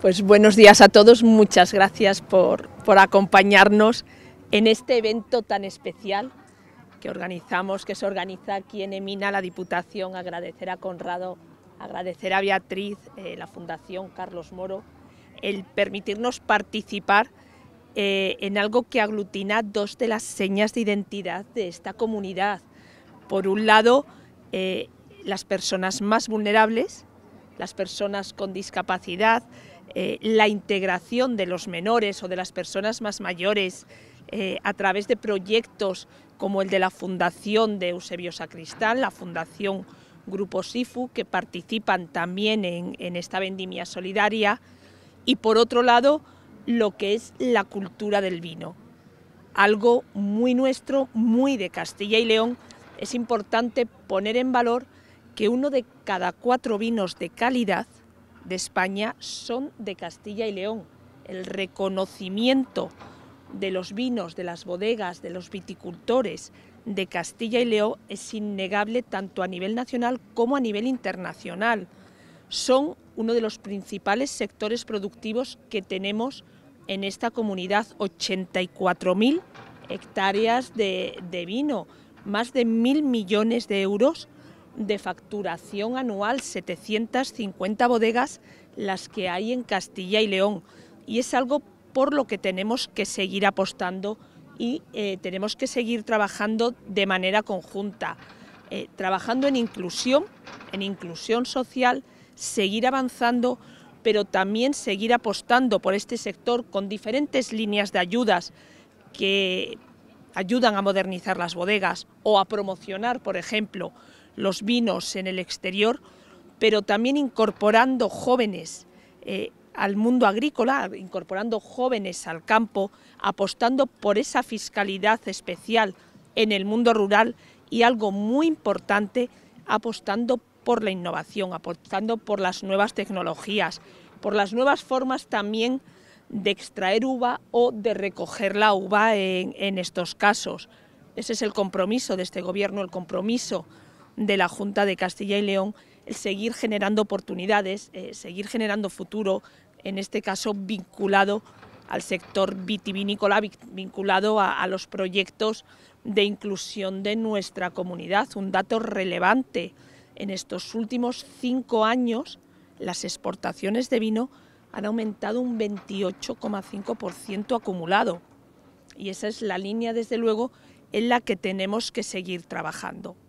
Pues buenos días a todos, muchas gracias por, acompañarnos en este evento tan especial que organizamos, que se organiza aquí en Emina, la Diputación, agradecer a Conrado, agradecer a Beatriz, eh, la Fundación Carlos Moro, el permitirnos participar eh, en algo que aglutina dos de las señas de identidad de esta comunidad. Por un lado, eh, las personas más vulnerables, las personas con discapacidad, eh, la integración de los menores o de las personas más mayores eh, a través de proyectos como el de la Fundación de Eusebio Sacristán, la Fundación Grupo SIFU, que participan también en esta vendimia solidaria, y por otro lado, lo que es la cultura del vino, algo muy nuestro, muy de Castilla y León, es importante poner en valor que uno de cada cuatro vinos de calidad de España son de Castilla y León. El reconocimiento de los vinos, de las bodegas, de los viticultores de Castilla y León es innegable tanto a nivel nacional como a nivel internacional. Son uno de los principales sectores productivos que tenemos en esta comunidad, 84.000 hectáreas de, de vino, más de mil millones de euros de facturación anual, 750 bodegas las que hay en Castilla y León. Y es algo por lo que tenemos que seguir apostando y eh, tenemos que seguir trabajando de manera conjunta, eh, trabajando en inclusión, en inclusión social, seguir avanzando, pero también seguir apostando por este sector con diferentes líneas de ayudas que ayudan a modernizar las bodegas o a promocionar, por ejemplo, los vinos en el exterior, pero también incorporando jóvenes eh, al mundo agrícola, incorporando jóvenes al campo, apostando por esa fiscalidad especial en el mundo rural y algo muy importante, apostando por la innovación, apostando por las nuevas tecnologías, por las nuevas formas también de extraer uva o de recoger la uva en estos casos. Ese es el compromiso de este gobierno, el compromiso de la Junta de Castilla y León el seguir generando oportunidades, eh, seguir generando futuro, en este caso vinculado al sector vitivinícola, vinculado a, a los proyectos de inclusión de nuestra comunidad. Un dato relevante, en estos últimos cinco años las exportaciones de vino han aumentado un 28,5% acumulado. Y esa es la línea, desde luego, en la que tenemos que seguir trabajando.